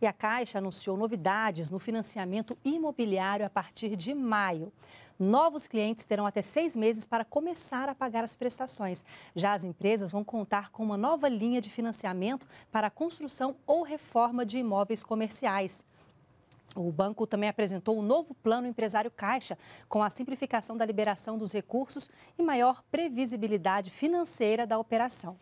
E a Caixa anunciou novidades no financiamento imobiliário a partir de maio. Novos clientes terão até seis meses para começar a pagar as prestações. Já as empresas vão contar com uma nova linha de financiamento para a construção ou reforma de imóveis comerciais. O banco também apresentou o um novo plano empresário Caixa, com a simplificação da liberação dos recursos e maior previsibilidade financeira da operação.